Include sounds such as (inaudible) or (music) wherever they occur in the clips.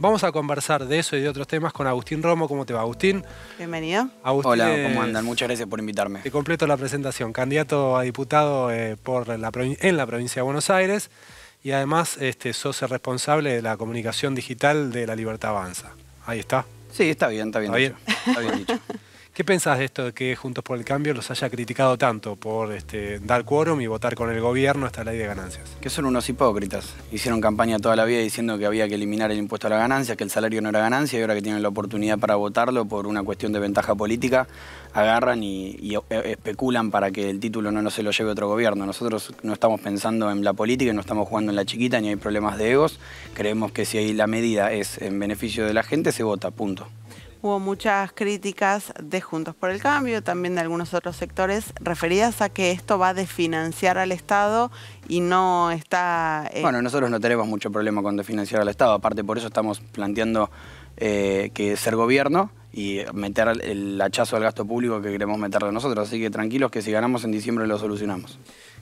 Vamos a conversar de eso y de otros temas con Agustín Romo. ¿Cómo te va, Agustín? Bienvenido. Hola, eh, ¿cómo andan? Muchas gracias por invitarme. Te completo la presentación. Candidato a diputado eh, por en la provincia de Buenos Aires y además este, responsable de la comunicación digital de La Libertad Avanza. Ahí está. Sí, está bien, está bien. bien, está bien dicho. (laughs) ¿Qué pensás de esto de que Juntos por el Cambio los haya criticado tanto por este, dar quórum y votar con el gobierno hasta la ley de ganancias? Que son unos hipócritas. Hicieron campaña toda la vida diciendo que había que eliminar el impuesto a la ganancia, que el salario no era ganancia y ahora que tienen la oportunidad para votarlo por una cuestión de ventaja política, agarran y, eh, especulan para que el título no, no se lo lleve otro gobierno. Nosotros no estamos pensando en la política, no estamos jugando en la chiquita ni hay problemas de egos. Creemos que si hay la medida es en beneficio de la gente, se vota, punto hubo muchas críticas de Juntos por el Cambio, también de algunos otros sectores, referidas a que esto va a desfinanciar al Estado y no está... Eh, bueno, nosotros no tenemos mucho problema con desfinanciar al Estado, aparte por eso estamos planteando eh, que ser gobierno y meter el hachazo al gasto público que queremos meter de nosotros, así que tranquilos que si ganamos en diciembre lo solucionamos.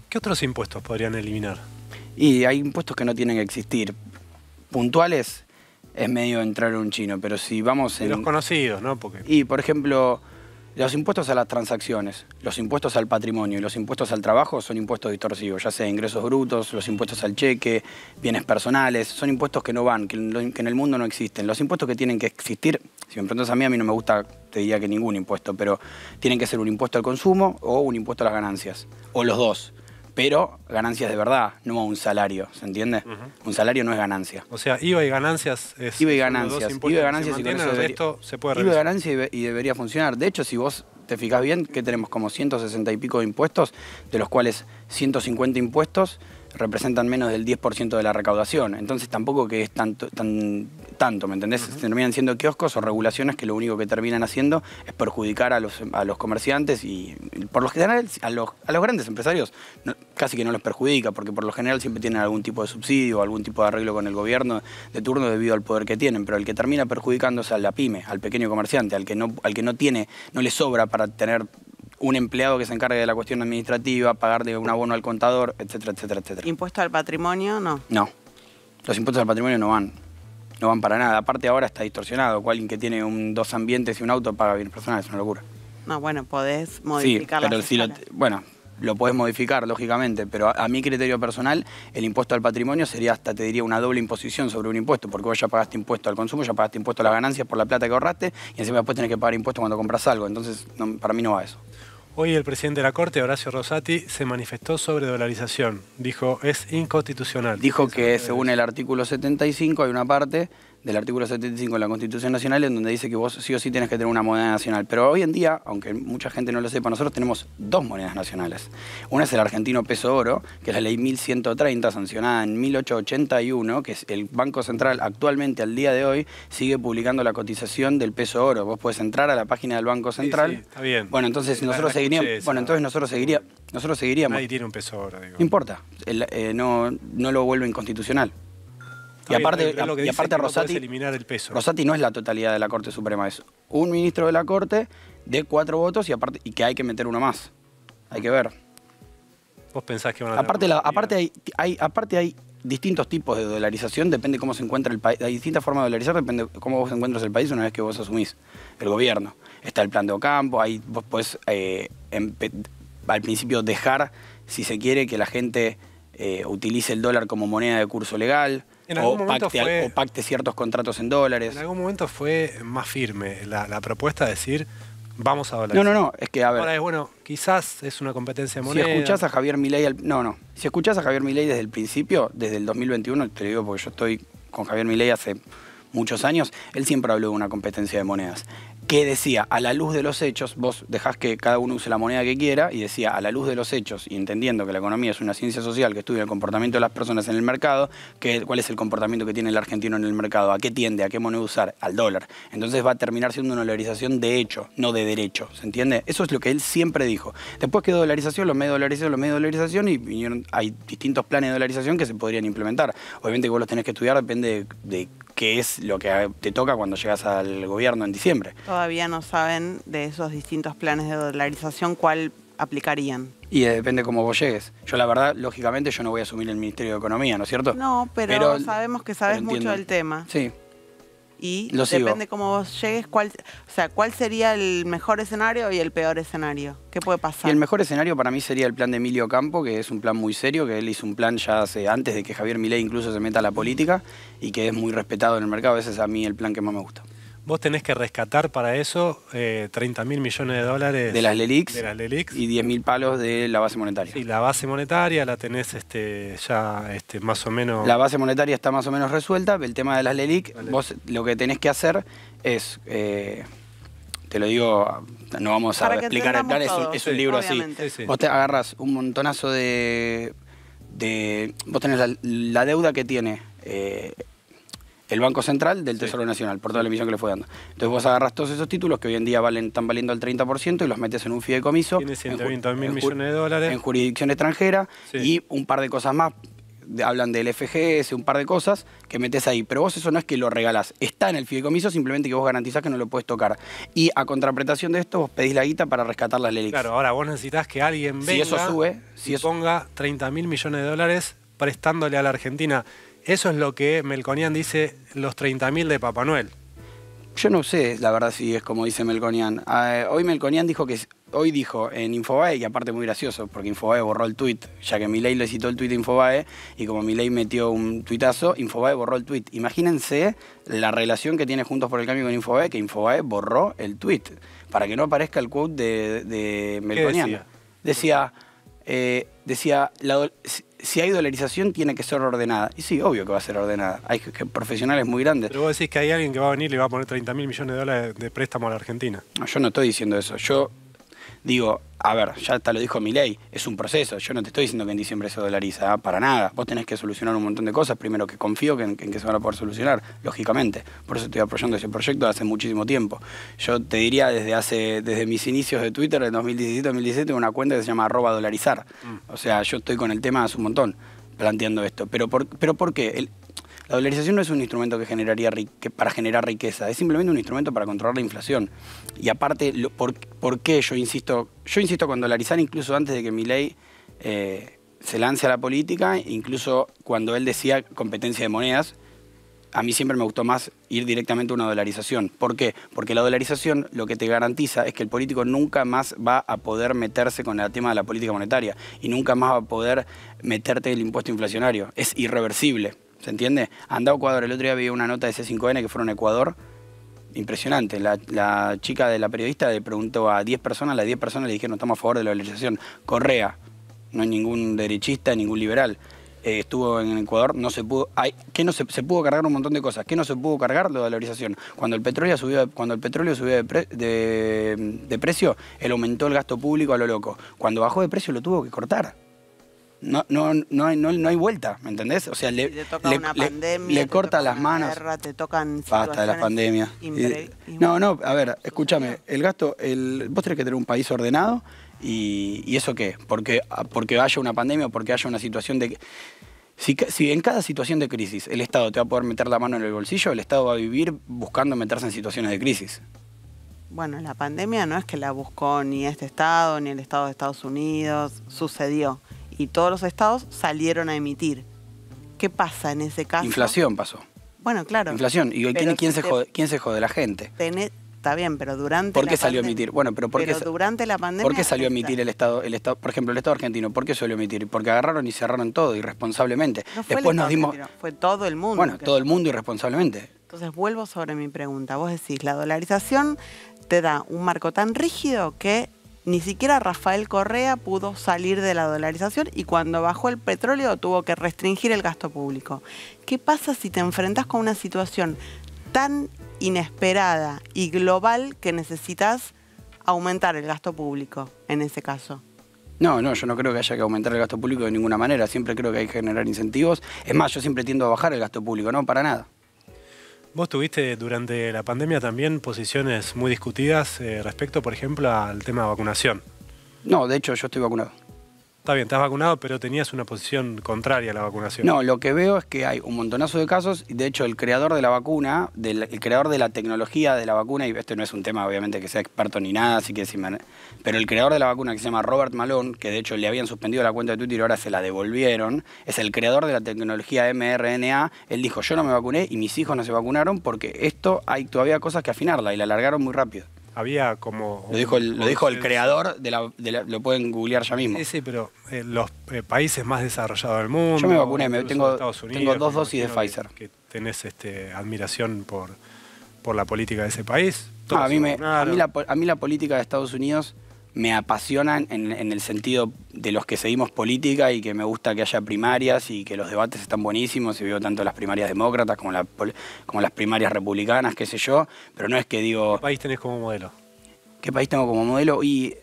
¿Qué otros impuestos podrían eliminar? Y hay impuestos que no tienen que existir. Puntuales, es medio entrar un chino, pero si vamos en... los conocidos, ¿no? Porque... Y, por ejemplo, los impuestos a las transacciones, los impuestos al patrimonio y los impuestos al trabajo son impuestos distorsivos, ya sea ingresos brutos, los impuestos al cheque, bienes personales, son impuestos que no van, que en el mundo no existen. Los impuestos que tienen que existir, si me preguntas a mí, a mí no me gusta, te diría que ningún impuesto, pero tienen que ser un impuesto al consumo o un impuesto a las ganancias, o los dos pero ganancias de verdad, no un salario, ¿se entiende? Un salario no es ganancia. O sea, IVA y ganancias es IVA y ganancias, IVA y ganancias se y debería esto se puede IVA y y, y debería funcionar. De hecho, si vos te fijas bien, que tenemos como 160 y pico de impuestos, de los cuales 150 impuestos representan menos del 10% de la recaudación. Entonces tampoco que es tanto, tanto ¿me entendés? Terminan siendo kioscos o regulaciones que lo único que terminan haciendo es perjudicar a los, comerciantes y por lo general a los, a los grandes empresarios casi que no los perjudica porque por lo general siempre tienen algún tipo de subsidio, algún tipo de arreglo con el gobierno de turno debido al poder que tienen, pero el que termina perjudicándose a la pyme, al pequeño comerciante, al que no, al que no tiene, no le sobra para tener un empleado que se encargue de la cuestión administrativa, pagarle un abono al contador, etcétera, etcétera, etcétera. ¿Impuesto al patrimonio? No. No. Los impuestos al patrimonio no van. No van para nada. Aparte ahora está distorsionado. Alguien que tiene un, dos ambientes y un auto paga bienes personales. Es una locura. No, bueno, podés modificar sí, pero Bueno, lo podés modificar, lógicamente, pero a, mi criterio personal, el impuesto al patrimonio sería hasta, te diría, una doble imposición sobre un impuesto, porque vos ya pagaste impuesto al consumo, ya pagaste impuesto a las ganancias por la plata que ahorraste, y encima después tenés que pagar impuesto cuando compras algo. Entonces, para mí no va eso. Hoy el presidente de la Corte, Horacio Rosati, se manifestó sobre dolarización. Dijo, es inconstitucional. Dijo que según el artículo 75 hay una parte del artículo 75 de la Constitución Nacional en donde dice que vos sí o sí tenés que tener una moneda nacional. Pero hoy en día, aunque mucha gente no lo sepa, nosotros tenemos dos monedas nacionales. Una es el argentino peso oro, que es la ley 1130, sancionada en 1881, que es el Banco Central actualmente al día de hoy sigue publicando la cotización del peso oro. Vos podés entrar a la página del Banco Central. está bien. Bueno, entonces nosotros seguiríamos. bueno, entonces nosotros nosotros seguiríamos. Nadie tiene un peso oro, digo. No importa. Eh, no, no lo vuelve inconstitucional. Y aparte, Rosati, no Rosati no es la totalidad de la Corte Suprema, es un ministro de la Corte de cuatro votos y aparte y que hay que meter uno más. Hay que ver. ¿Vos pensás que van a aparte, la, aparte, hay, aparte hay distintos tipos de dolarización, depende cómo se encuentra el país. Hay distintas formas de dolarizar, depende de cómo vos encuentras el país una vez que vos asumís el gobierno. Está el plan de Ocampo, hay vos podés eh, em, al principio dejar, si se quiere, que la gente eh, utilice el dólar como moneda de curso legal o, pacte, ciertos contratos en dólares. En algún momento fue más firme la, propuesta de decir, vamos a dólares No, no, no, es que a ver. Ahora es bueno, quizás es una competencia de monedas Si escuchás a Javier Milei, no, no. Si escuchás a Javier Milei desde el principio, desde el 2021, te digo porque yo estoy con Javier Milei hace muchos años, él siempre habló de una competencia de monedas que decía, a la luz de los hechos, vos dejás que cada uno use la moneda que quiera, y decía, a la luz de los hechos, y entendiendo que la economía es una ciencia social que estudia el comportamiento de las personas en el mercado, que, cuál es el comportamiento que tiene el argentino en el mercado, a qué tiende, a qué moneda usar, al dólar. Entonces va a terminar siendo una dolarización de hecho, no de derecho, ¿se entiende? Eso es lo que él siempre dijo. Después quedó dolarización, los medios de dolarización, los medios de dolarización, y vinieron, hay distintos planes de dolarización que se podrían implementar. Obviamente vos los tenés que estudiar, depende de, qué es lo que te toca cuando llegas al gobierno en diciembre todavía no saben de esos distintos planes de dolarización cuál aplicarían. Y eh, depende cómo vos llegues. Yo la verdad, lógicamente, yo no voy a asumir el Ministerio de Economía, ¿no es cierto? No, pero, sabemos que sabes mucho del tema. Sí. Y depende cómo vos llegues, cuál, o sea, cuál sería el mejor escenario y el peor escenario. ¿Qué puede pasar? el mejor escenario para mí sería el plan de Emilio Campo, que es un plan muy serio, que él hizo un plan ya hace, antes de que Javier Milei incluso se meta a la política y que es muy respetado en el mercado. Ese es a mí el plan que más me gusta. Vos tenés que rescatar para eso eh, 30 mil millones de dólares de las Lelix, y 10 mil palos de la base monetaria. Y la base monetaria la tenés este, ya este, más o menos... La base monetaria está más o menos resuelta, el tema de las Lelix, vos lo que tenés que hacer es... Eh, te lo digo, no vamos a explicar el plan, es un, libro así. Vos te agarras un montonazo de, vos tenés la, deuda que tiene eh, el Banco Central del Tesoro Nacional, por toda la emisión que le fue dando. Entonces vos agarras todos esos títulos que hoy en día valen, están valiendo el 30% y los metes en un fideicomiso. Tiene 120 mil millones de dólares. En jurisdicción extranjera y un par de cosas más. Hablan del FGS, un par de cosas que metes ahí. Pero vos eso no es que lo regalás. Está en el fideicomiso, simplemente que vos garantizás que no lo puedes tocar. Y a contrapretación de esto, vos pedís la guita para rescatar las leyes. Claro, ahora vos necesitas que alguien venga si eso sube, si y ponga 30 mil millones de dólares prestándole a la Argentina. Eso es lo que Melconian dice, los 30.000 de Papá Noel. Yo no sé, la verdad, si es como dice Melconian. Ah, eh, hoy Melconian dijo que hoy dijo en Infobae, y aparte muy gracioso, porque Infobae borró el tuit, ya que Milei le citó el tuit de Infobae, y como Milei metió un tuitazo, Infobae borró el tuit. Imagínense la relación que tiene Juntos por el Cambio con Infobae, que Infobae borró el tuit, para que no aparezca el quote de, Melconian. decía, decía, eh, si hay dolarización tiene que ser ordenada. Y sí, obvio que va a ser ordenada. Hay profesionales muy grandes. Pero vos decís que hay alguien que va a venir y le va a poner 30 mil millones de dólares de préstamo a la Argentina. No, yo no estoy diciendo eso. Yo digo, a ver, ya te lo dijo mi ley, es un proceso. Yo no te estoy diciendo que en diciembre se dolariza, ¿eh? para nada. Vos tenés que solucionar un montón de cosas, primero que confío en, que se van a poder solucionar, lógicamente. Por eso estoy apoyando ese proyecto hace muchísimo tiempo. Yo te diría desde hace, desde mis inicios de Twitter, en 2017-2017, una cuenta que se llama arroba dolarizar. Mm. O sea, yo estoy con el tema hace un montón planteando esto. Pero por, pero ¿por qué? La dolarización no es un instrumento que generaría para generar riqueza, es simplemente un instrumento para controlar la inflación. Y aparte, por, qué yo insisto? Yo insisto con dolarizar incluso antes de que mi ley eh, se lance a la política, incluso cuando él decía competencia de monedas, a mí siempre me gustó más ir directamente a una dolarización. ¿Por qué? Porque la dolarización lo que te garantiza es que el político nunca más va a poder meterse con el tema de la política monetaria y nunca más va a poder meterte el impuesto inflacionario. Es irreversible. ¿Se entiende? Andá a Ecuador. El otro día vi una nota de C5N que fueron a Ecuador. Impresionante. La, chica de la periodista le preguntó a 10 personas, las 10 personas le dijeron, estamos a favor de la valorización. Correa, no hay ningún derechista, ningún liberal. Eh, estuvo en Ecuador, no se pudo, ¿qué no se, pudo cargar un montón de cosas? ¿Qué no se pudo cargar? de la valorización. Cuando el petróleo subió, cuando el petróleo subió de, de precio, él aumentó el gasto público a lo loco. Cuando bajó de precio lo tuvo que cortar no, no, no, hay, no, hay vuelta, ¿me entendés? O sea, le, le, corta las manos. te tocan las pandemias. No, no, a ver, escúchame, el gasto, el, vos tenés que tener un país ordenado y, eso qué, porque, porque haya una pandemia, o porque haya una situación de... Si, si, en cada situación de crisis el Estado te va a poder meter la mano en el bolsillo, el Estado va a vivir buscando meterse en situaciones de crisis. Bueno, la pandemia no es que la buscó ni este Estado, ni el Estado de Estados Unidos, sucedió y todos los estados salieron a emitir. ¿Qué pasa en ese caso? Inflación pasó. Bueno, claro. Inflación. ¿Y hoy quién, quién, se jode, quién se jode? La gente. está bien, pero durante ¿Por qué salió a emitir? Bueno, pero, ¿por qué, durante la pandemia ¿por qué salió a emitir el Estado, el Estado, por ejemplo, el Estado argentino? ¿Por qué salió a emitir? Porque agarraron y cerraron todo irresponsablemente. Después nos dimos fue todo el mundo. Bueno, todo el mundo irresponsablemente. Entonces vuelvo sobre mi pregunta. Vos decís, la dolarización te da un marco tan rígido que ni siquiera Rafael Correa pudo salir de la dolarización y cuando bajó el petróleo tuvo que restringir el gasto público. ¿Qué pasa si te enfrentas con una situación tan inesperada y global que necesitas aumentar el gasto público en ese caso? No, no, yo no creo que haya que aumentar el gasto público de ninguna manera. Siempre creo que hay que generar incentivos. Es más, yo siempre tiendo a bajar el gasto público, no, para nada. Vos tuviste durante la pandemia también posiciones muy discutidas eh, respecto, por ejemplo, al tema de vacunación. No, de hecho yo estoy vacunado. Está bien, estás vacunado, pero tenías una posición contraria a la vacunación. No, lo que veo es que hay un montonazo de casos. y De hecho, el creador de la vacuna, el creador de la tecnología de la vacuna, y este no es un tema obviamente que sea experto ni nada, así que pero el creador de la vacuna que se llama Robert Malone, que de hecho le habían suspendido la cuenta de Twitter y ahora se la devolvieron, es el creador de la tecnología mRNA. Él dijo, yo no me vacuné y mis hijos no se vacunaron porque esto hay todavía cosas que afinarla y la alargaron muy rápido había como... Lo dijo el, lo dijo el creador, de la, lo pueden googlear ya mismo. Sí, sí, pero eh, los eh, países más desarrollados del mundo... Yo me vacuné, me, tengo, tengo dos dosis de Pfizer. Que, tenés este, admiración por, por la política de ese país. Ah, a, mí a mí la política de Estados Unidos me apasionan en, el sentido de los que seguimos política y que me gusta que haya primarias y que los debates están buenísimos y veo tanto las primarias demócratas como, las primarias republicanas, qué sé yo, pero no es que digo... ¿Qué país tenés como modelo? ¿Qué país tengo como modelo? Y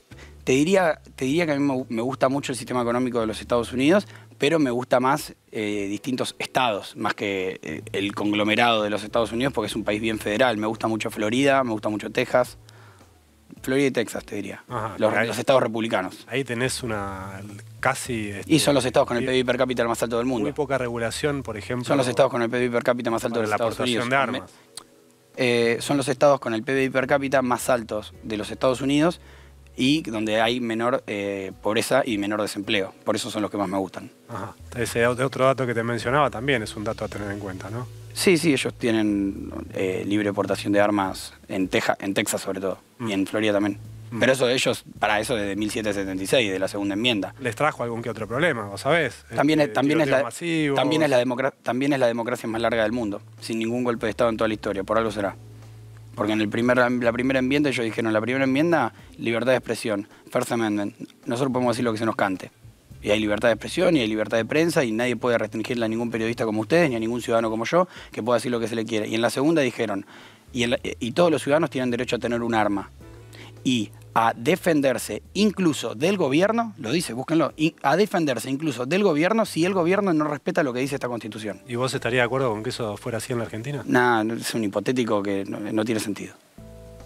te diría, te diría que a mí me gusta mucho el sistema económico de los Estados Unidos, pero me gusta más eh, distintos estados, más que eh, el conglomerado de los Estados Unidos, porque es un país bien federal. Me gusta mucho Florida, me gusta mucho Texas. Florida y Texas, te diría. los, estados republicanos. Ahí tenés una casi... Este, y son los estados con el PIB per cápita más alto del mundo. Muy poca regulación, por ejemplo. Son los estados con el PIB per cápita más alto de los Estados Unidos. de armas. Eh, son los estados con el PIB per cápita más altos de los Estados Unidos y donde hay menor eh, pobreza y menor desempleo. Por eso son los que más me gustan. Ajá. Ese otro dato que te mencionaba también es un dato a tener en cuenta, ¿no? Sí, sí, ellos tienen eh, libre portación de armas en, Teja, en Texas sobre todo, y mm. en Florida también. Mm. Pero eso de ellos, para eso desde 1776, de la segunda enmienda. Les trajo algún que otro problema, vos sabés. Este, también, es, también, es la, también, es la también es la democracia más larga del mundo, sin ningún golpe de Estado en toda la historia, por algo será. Porque en el primer, la primera enmienda ellos dijeron, la primera enmienda, libertad de expresión, First Amendment, nosotros podemos decir lo que se nos cante y hay libertad de expresión y hay libertad de prensa y nadie puede restringirla a ningún periodista como ustedes ni a ningún ciudadano como yo que pueda decir lo que se le quiere. Y en la segunda dijeron, y, todos los ciudadanos tienen derecho a tener un arma y a defenderse incluso del gobierno, lo dice, búsquenlo, a defenderse incluso del gobierno si el gobierno no respeta lo que dice esta constitución. ¿Y vos estarías de acuerdo con que eso fuera así en la Argentina? No, es un hipotético que no tiene sentido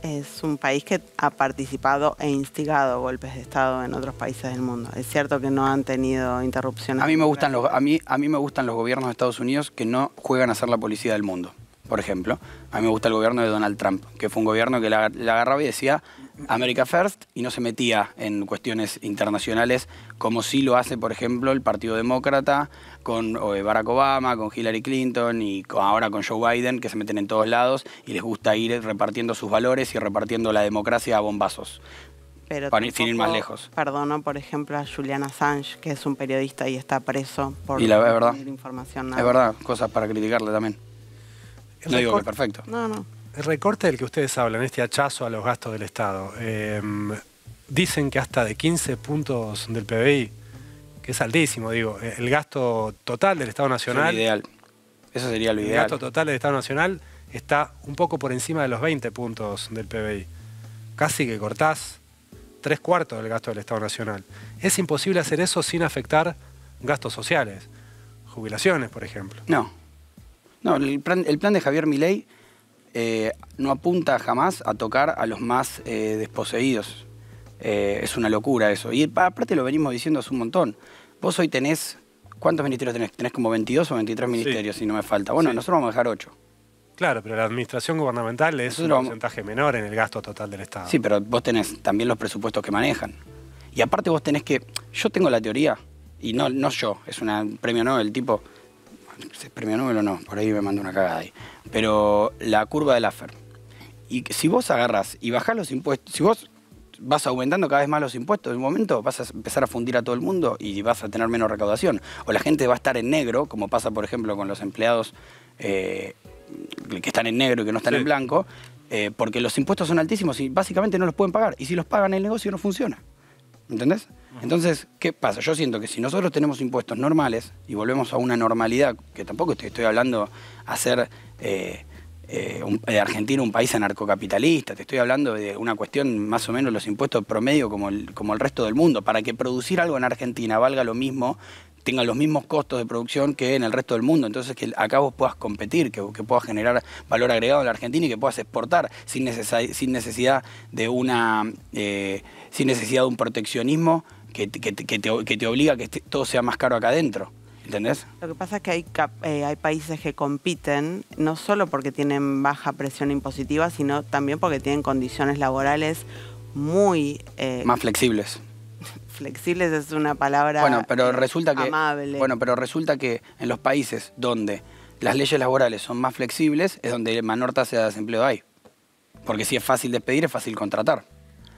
es un país que ha participado e instigado golpes de Estado en otros países del mundo. Es cierto que no han tenido interrupciones. A mí me gustan los, a mí, a mí me gustan los gobiernos de Estados Unidos que no juegan a ser la policía del mundo. Por ejemplo, a mí me gusta el gobierno de Donald Trump, que fue un gobierno que la, la agarraba y decía, America First y no se metía en cuestiones internacionales como sí lo hace, por ejemplo, el Partido Demócrata con eh, Barack Obama, con Hillary Clinton y ahora con Joe Biden, que se meten en todos lados y les gusta ir repartiendo sus valores y repartiendo la democracia a bombazos. para sin ir más lejos. Perdono, por ejemplo, a Julian Assange, que es un periodista y está preso por y la, verdad, información. Nada. Es verdad, cosas para criticarle también. No digo que perfecto. No, no el recorte del que ustedes hablan, este hachazo a los gastos del Estado, em, dicen que hasta de 15 puntos del PBI, que es altísimo, digo, eh, el gasto total del Estado Nacional. Eso ideal. Eso sería lo ideal. El gasto total del Estado Nacional está un poco por encima de los 20 puntos del PBI. Casi que cortás tres cuartos del gasto del Estado Nacional. Es imposible hacer eso sin afectar gastos sociales, jubilaciones, por ejemplo. No. No, el plan, el plan de Javier Milei eh, no apunta jamás a tocar a los más eh, desposeídos. Eh, es una locura eso. Y aparte lo venimos diciendo hace un montón. Vos hoy tenés, ¿cuántos ministerios tenés? Tenés como 22 o 23 ministerios, si no me falta. Bueno, nosotros vamos a dejar 8. Claro, pero la administración gubernamental es un porcentaje menor en el gasto total del Estado. Sí, pero vos tenés también los presupuestos que manejan. Y aparte vos tenés que, yo tengo la teoría, y no, no yo, es un premio Nobel, tipo, premio Nobel o no, por ahí me mando una cagada ahí, pero la curva del AFER. Y si vos agarras y bajás los impuestos, si vos vas aumentando cada vez más los impuestos, en un momento vas a empezar a fundir a todo el mundo y vas a tener menos recaudación. O la gente va a estar en negro, como pasa, por ejemplo, con los empleados eh, que están en negro y que no están en blanco, eh, porque los impuestos son altísimos y básicamente no los pueden pagar. Y si los pagan, el negocio no funciona. ¿Entendés? Entonces, ¿qué pasa? Yo siento que si nosotros tenemos impuestos normales y volvemos a una normalidad, que tampoco estoy hablando hacer de eh, eh, eh, Argentina un país anarcocapitalista, te estoy hablando de una cuestión más o menos los impuestos promedio como como el resto del mundo, para que producir algo en Argentina valga lo mismo tenga los mismos costos de producción que en el resto del mundo. Entonces, que acá vos puedas competir, que, puedas generar valor agregado en la Argentina y que puedas exportar sin, sin necesidad de una. Eh, sin necesidad de un proteccionismo que, que, te, obliga a que este, todo sea más caro acá adentro. ¿Entendés? Lo que pasa es que hay, eh, hay países que compiten no solo porque tienen baja presión impositiva, sino también porque tienen condiciones laborales muy... Eh, más flexibles flexibles es una palabra bueno, pero eh, resulta que, amable. Bueno, pero resulta que en los países donde las leyes laborales son más flexibles es donde menor tasa de desempleo hay. Porque si es fácil despedir, es fácil contratar.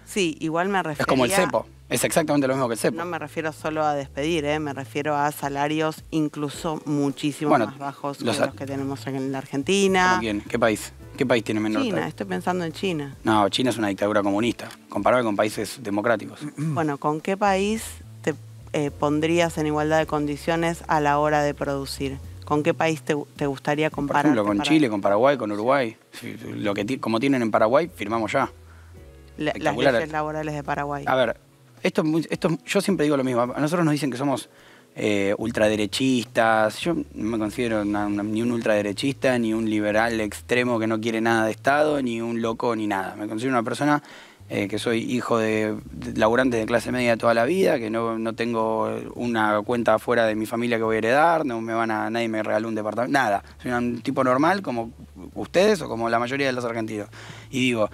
Sí, igual me refiero. Es como el cepo, es exactamente lo mismo que el cepo. No me refiero solo a despedir, eh, me refiero a salarios incluso muchísimo más bajos que los que tenemos en la Argentina. bien ¿Qué país? ¿Qué país tiene menor China, estoy pensando en China. No, China es una dictadura comunista, comparable con países democráticos. (clears throat) Bueno, ¿con qué país te eh, pondrías en igualdad de condiciones a la hora de producir? ¿Con qué país te, gustaría comparar? Por ejemplo, con Chile, con Paraguay, con Uruguay. lo que como tienen en Paraguay, firmamos ya. las leyes laborales de Paraguay. A ver, esto, esto, yo siempre digo lo mismo. A nosotros nos dicen que somos eh, ultraderechistas. Yo no me considero ni un ultraderechista, ni un liberal extremo que no quiere nada de Estado, ni un loco, ni nada. Me considero una persona eh, que soy hijo de, laburantes de clase media toda la vida, que no, tengo una cuenta fuera de mi familia que voy a heredar, no me van a, nadie me regaló un departamento, nada. Soy un tipo normal como ustedes o como la mayoría de los argentinos. Y digo,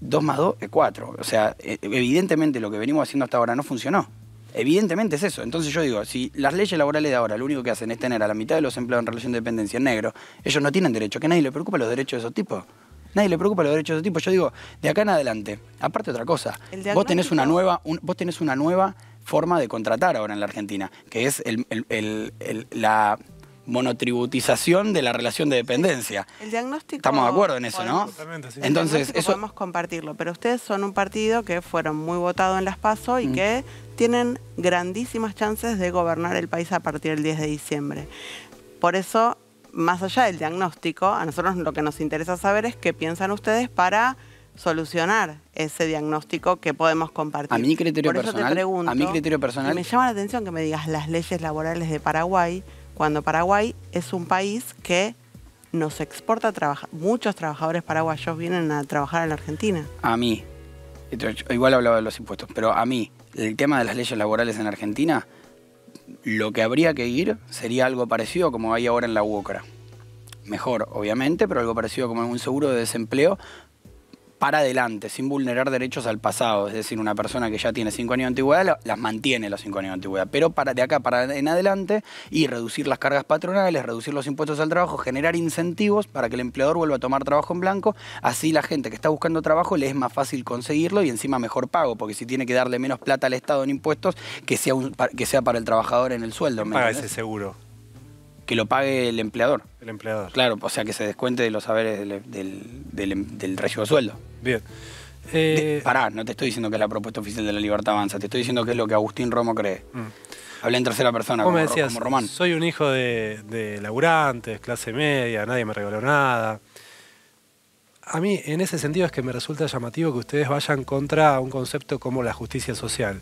dos más dos es cuatro O sea, e, evidentemente lo que venimos haciendo hasta ahora no funcionó. Evidentemente es eso. Entonces yo digo, si las leyes laborales de ahora lo único que hacen es tener a la mitad de los empleados en relación de dependencia en negro, ellos no tienen derecho, que nadie le preocupa los derechos de esos tipos. Nadie le preocupa los derechos de esos tipos. Yo digo, de acá en adelante, aparte otra cosa, vos tenés una nueva, vos tenés una nueva forma de contratar ahora en la Argentina, que es la monotributización de la relación de dependencia. El diagnóstico. Estamos de acuerdo en eso, ¿no? Entonces, eso. Podemos compartirlo, pero ustedes son un partido que fueron muy votados en las PASO y mm. que tienen grandísimas chances de gobernar el país a partir del 10 de diciembre. Por eso, más allá del diagnóstico, a nosotros lo que nos interesa saber es qué piensan ustedes para solucionar ese diagnóstico que podemos compartir. A mi criterio personal, a mi criterio personal, me llama la atención que me digas las leyes laborales de Paraguay cuando Paraguay es un país que nos exporta trabajar. muchos trabajadores paraguayos vienen a trabajar en la Argentina. A mí, igual hablaba de los impuestos, pero a mí, el tema de las leyes laborales en Argentina, lo que habría que ir sería algo parecido como hay ahora en la UOCRA. Mejor, obviamente, pero algo parecido como un seguro de desempleo para adelante, sin vulnerar derechos al pasado. Es decir, una persona que ya tiene cinco años de antigüedad las mantiene los cinco años de antigüedad, pero para, de acá para en adelante y reducir las cargas patronales, reducir los impuestos al trabajo, generar incentivos para que el empleador vuelva a tomar trabajo en blanco. Así la gente que está buscando trabajo le es más fácil conseguirlo y encima mejor pago, porque si tiene que darle menos plata al Estado en impuestos, que sea, que sea para el trabajador en el sueldo. paga ese seguro? que lo pague el empleador. El empleador. Claro, o sea, que se descuente de los saberes del, del, recibo de sueldo. Bien. Eh, pará, no te estoy diciendo que es la propuesta oficial de la Libertad Avanza, te estoy diciendo que es lo que Agustín Romo cree. Mm. Habla en tercera persona, como, decías, como Román. Soy un hijo de, de laburantes, clase media, nadie me regaló nada. A mí, en ese sentido, es que me resulta llamativo que ustedes vayan contra un concepto como la justicia social.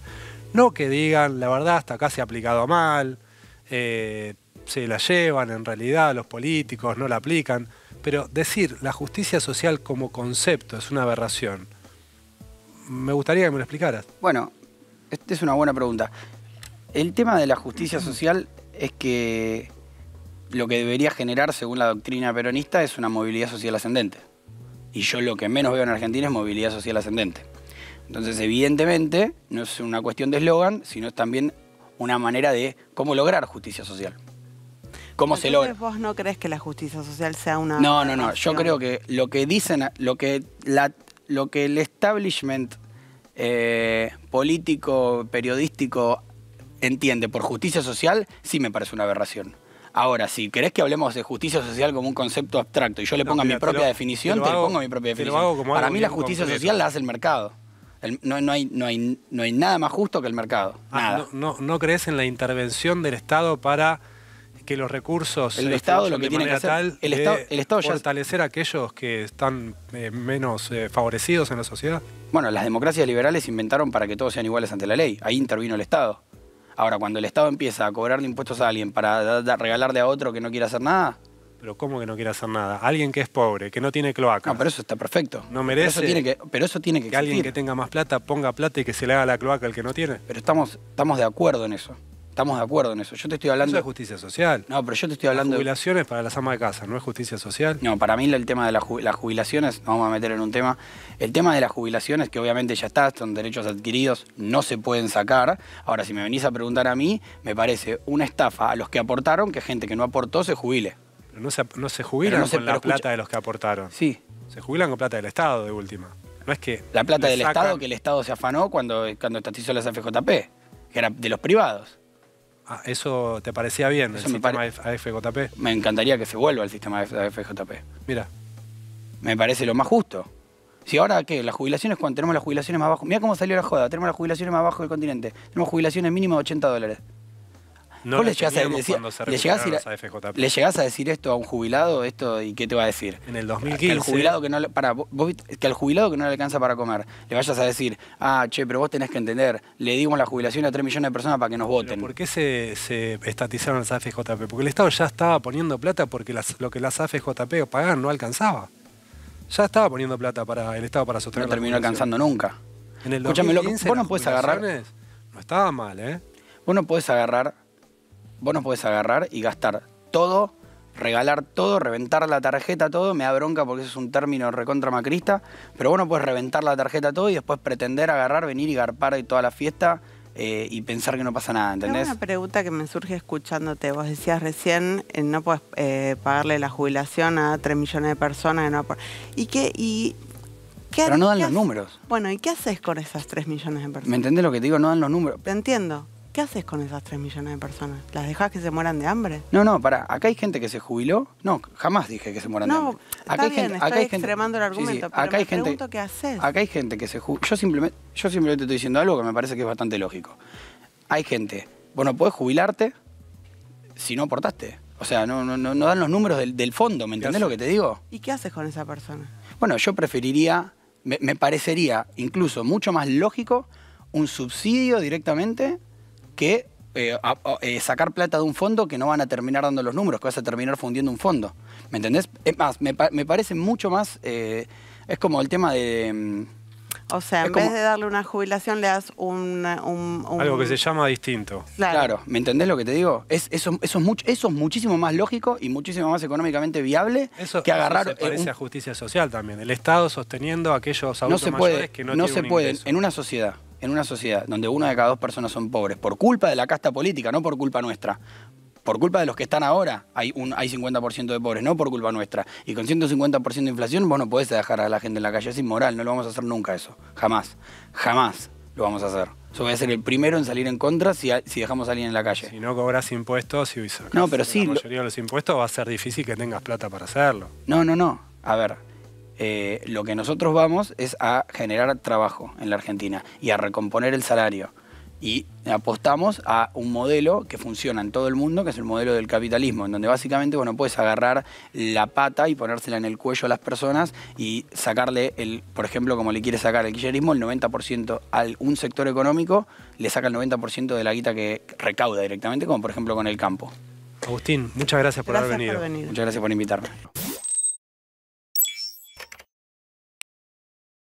No que digan, la verdad, hasta acá se ha aplicado mal, eh, se la llevan en realidad, los políticos no la aplican, pero decir la justicia social como concepto es una aberración, me gustaría que me lo explicaras. Bueno, esta es una buena pregunta. El tema de la justicia social es que lo que debería generar, según la doctrina peronista, es una movilidad social ascendente. Y yo lo que menos veo en Argentina es movilidad social ascendente. Entonces, evidentemente, no es una cuestión de eslogan, sino es también una manera de cómo lograr justicia social cómo se logra. ¿Vos no crees que la justicia social sea una... No, no, no. Yo creo que lo que dicen, lo que, la, lo que el establishment eh, político, periodístico entiende por justicia social, sí me parece una aberración. Ahora, si querés que hablemos de justicia social como un concepto abstracto y yo le ponga mi propia definición, te, pongo mi propia definición. Para mí la justicia social la hace el mercado. no, no, hay, no, hay, no hay nada más justo que el mercado. Ah, nada. no, no, crees en la intervención del Estado para que los recursos el eh, Estado lo que tiene que hacer, el, Estado, fortalecer a aquellos que están eh, menos eh, favorecidos en la sociedad? Bueno, las democracias liberales inventaron para que todos sean iguales ante la ley. Ahí intervino el Estado. Ahora, cuando el Estado empieza a cobrarle impuestos a alguien para regalarle a otro que no quiere hacer nada, pero ¿cómo que no quiere hacer nada? Alguien que es pobre, que no tiene cloaca. No, pero eso está perfecto. No merece. Pero eso tiene que, pero que, alguien que tenga más plata ponga plata y que se le haga la cloaca al que no tiene. Pero estamos, estamos de acuerdo en eso. Estamos de acuerdo en eso. Yo te estoy hablando. Eso es justicia social. No, pero yo te estoy hablando. jubilaciones para las amas de casa, ¿no es justicia social? No, para mí el tema de las jubilaciones, nos vamos a meter en un tema. El tema de las jubilaciones, que obviamente ya está, son derechos adquiridos, no se pueden sacar. Ahora, si me venís a preguntar a mí, me parece una estafa a los que aportaron que gente que no aportó se jubile. no se, no jubilan con la plata de los que aportaron. Sí. Se jubilan con plata del Estado, de última. No es que. La plata del Estado que el Estado se afanó cuando, cuando estatizó la FJP, que era de los privados. Ah, ¿Eso te parecía bien, el sistema Me encantaría que se vuelva al sistema AFJP. Mira. Me parece lo más justo. Si ahora, ¿qué? Las jubilaciones, cuando tenemos las jubilaciones más bajas... Mira cómo salió la joda. Tenemos las jubilaciones más bajas del continente. Tenemos jubilaciones mínimas de 80 dólares. No le llegás, a, decir, esto a un jubilado esto y qué te va a decir? En el 2015. Que al jubilado que no le, para, que al jubilado que no le alcanza para comer, le vayas a decir, ah, che, pero vos tenés que entender, le dimos la jubilación a 3 millones de personas para que nos voten. ¿Por qué se, estatizaron las AFJP? Porque el Estado ya estaba poniendo plata porque lo que las AFJP pagan no alcanzaba. Ya estaba poniendo plata para el Estado para sostener. No terminó alcanzando nunca. En el 2015, Escuchame, vos no podés agarrar. No estaba mal, ¿eh? Vos no podés agarrar vos no podés agarrar y gastar todo, regalar todo, reventar la tarjeta todo, me da bronca porque eso es un término recontra macrista, pero vos no podés reventar la tarjeta todo y después pretender agarrar, venir y garpar toda la fiesta eh, y pensar que no pasa nada, ¿entendés? Una pregunta que me surge escuchándote. Vos decías recién, eh, no puedes eh, pagarle la jubilación a 3 millones de personas. ¿Y qué? Y, Pero no dan los números. Bueno, ¿y qué haces con esas 3 millones de personas? ¿Me entendés lo que te digo? No dan los números. Te entiendo. ¿Qué haces con esas 3 millones de personas? ¿Las dejas que se mueran de hambre? No, no, para. Acá hay gente que se jubiló. No, jamás dije que se mueran de hambre. Acá está hay gente, acá estoy extremando el argumento, pero acá me pregunto qué haces. Acá hay gente que se jubiló. Yo simplemente, yo simplemente estoy diciendo algo que me parece que es bastante lógico. Hay gente, bueno, puedes jubilarte si no aportaste. O sea, no, no, dan los números del, fondo, ¿me entendés lo que te digo? ¿Y qué haces con esa persona? Bueno, yo preferiría, me parecería incluso mucho más lógico un subsidio directamente que eh, eh, sacar plata de un fondo que no van a terminar dando los números, que vas a terminar fundiendo un fondo. ¿Me entendés? Es más, me, parece mucho más. Eh, es como el tema de. Mm, o sea, en vez de darle una jubilación, le das un, Algo que se llama distinto. Claro. ¿me entendés lo que te digo? Es, eso, eso, es mucho, eso muchísimo más lógico y muchísimo más económicamente viable que agarrar... Eso se parece a justicia social también. El Estado sosteniendo a aquellos adultos que no, no se puede. En una sociedad en una sociedad donde una de cada dos personas son pobres, por culpa de la casta política, no por culpa nuestra, por culpa de los que están ahora, hay, un, hay 50% de pobres, no por culpa nuestra. Y con 150% de inflación, vos no podés dejar a la gente en la calle, es inmoral, no lo vamos a hacer nunca eso, jamás, jamás lo vamos a hacer. Yo voy a ser el primero en salir en contra si, dejamos a alguien en la calle. Si no cobras impuestos y si no, pero sí, la mayoría de los impuestos, va a ser difícil que tengas plata para hacerlo. No, no, no. A ver, eh, lo que nosotros vamos es a generar trabajo en la Argentina y a recomponer el salario. Y apostamos a un modelo que funciona en todo el mundo, que es el modelo del capitalismo, en donde básicamente bueno, puedes agarrar la pata y ponérsela en el cuello a las personas y sacarle, el, por ejemplo, como le quiere sacar el kirchnerismo, el 90% a un sector económico, le saca el 90% de la guita que recauda directamente, como por ejemplo con el campo. Agustín, muchas gracias por haber venido. Muchas gracias por invitarme.